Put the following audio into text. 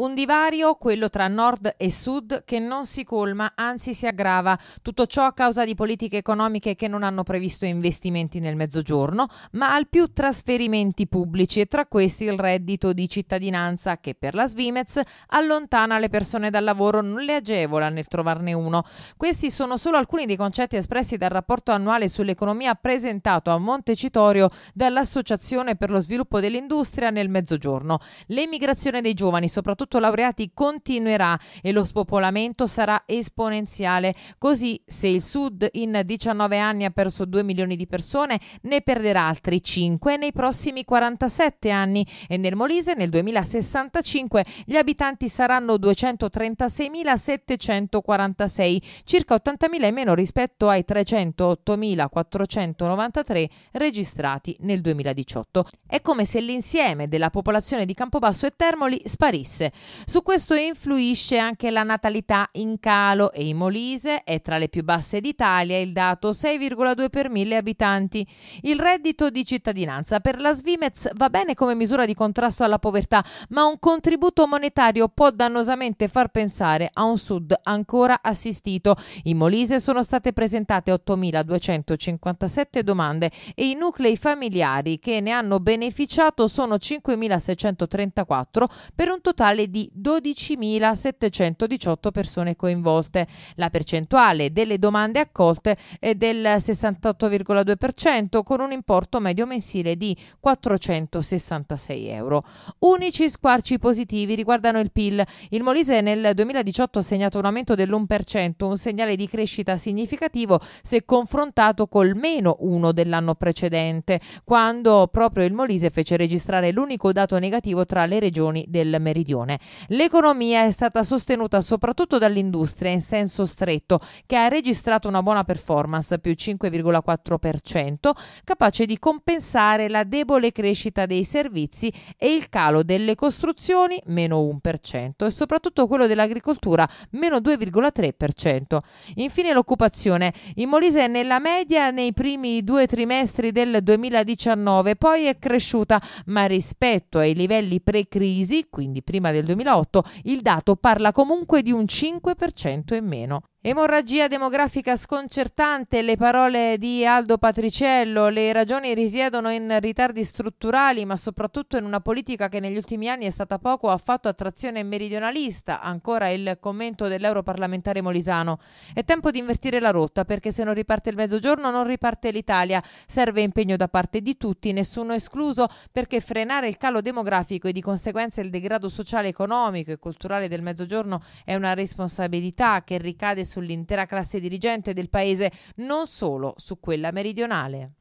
Un divario, quello tra nord e sud, che non si colma, anzi si aggrava. Tutto ciò a causa di politiche economiche che non hanno previsto investimenti nel mezzogiorno, ma al più trasferimenti pubblici e tra questi il reddito di cittadinanza che per la Svimez allontana le persone dal lavoro, non le agevola nel trovarne uno. Questi sono solo alcuni dei concetti espressi dal rapporto annuale sull'economia presentato a Montecitorio dall'Associazione per lo sviluppo dell'industria nel mezzogiorno. L'emigrazione dei giovani, soprattutto laureati continuerà e lo spopolamento sarà esponenziale. Così, se il Sud in 19 anni ha perso 2 milioni di persone, ne perderà altri 5 nei prossimi 47 anni e nel Molise nel 2065 gli abitanti saranno 236.746, circa 80.000 in meno rispetto ai 308.493 registrati nel 2018. È come se l'insieme della popolazione di Campobasso e Termoli sparisse. Su questo influisce anche la natalità in calo e in Molise è tra le più basse d'Italia, il dato 6,2 per mille abitanti. Il reddito di cittadinanza per la Svimez va bene come misura di contrasto alla povertà, ma un contributo monetario può dannosamente far pensare a un sud ancora assistito. In Molise sono state presentate 8.257 domande e i nuclei familiari che ne hanno beneficiato sono 5.634 per un totale totale di 12.718 persone coinvolte. La percentuale delle domande accolte è del 68,2% con un importo medio mensile di 466 euro. Unici squarci positivi riguardano il PIL. Il Molise nel 2018 ha segnato un aumento dell'1%, un segnale di crescita significativo se confrontato col meno 1 dell'anno precedente, quando proprio il Molise fece registrare l'unico dato negativo tra le regioni del meridione produzione. L'economia è stata sostenuta soprattutto dall'industria in senso stretto, che ha registrato una buona performance, più 5,4%, capace di compensare la debole crescita dei servizi e il calo delle costruzioni, meno 1%, e soprattutto quello dell'agricoltura, meno 2,3%. Infine l'occupazione. In Molise è nella media nei primi due trimestri del 2019, poi è cresciuta, ma rispetto ai livelli pre-crisi, quindi prima del del 2008, il dato parla comunque di un 5% in meno. Emorragia demografica sconcertante, le parole di Aldo Patriciello, le ragioni risiedono in ritardi strutturali ma soprattutto in una politica che negli ultimi anni è stata poco affatto attrazione meridionalista, ancora il commento dell'europarlamentare Molisano. È tempo di invertire la rotta perché se non riparte il mezzogiorno non riparte l'Italia, serve impegno da parte di tutti, nessuno escluso, perché frenare il calo demografico e di conseguenza il degrado sociale, economico e culturale del mezzogiorno è una responsabilità che ricade sull'intera classe dirigente del Paese, non solo su quella meridionale.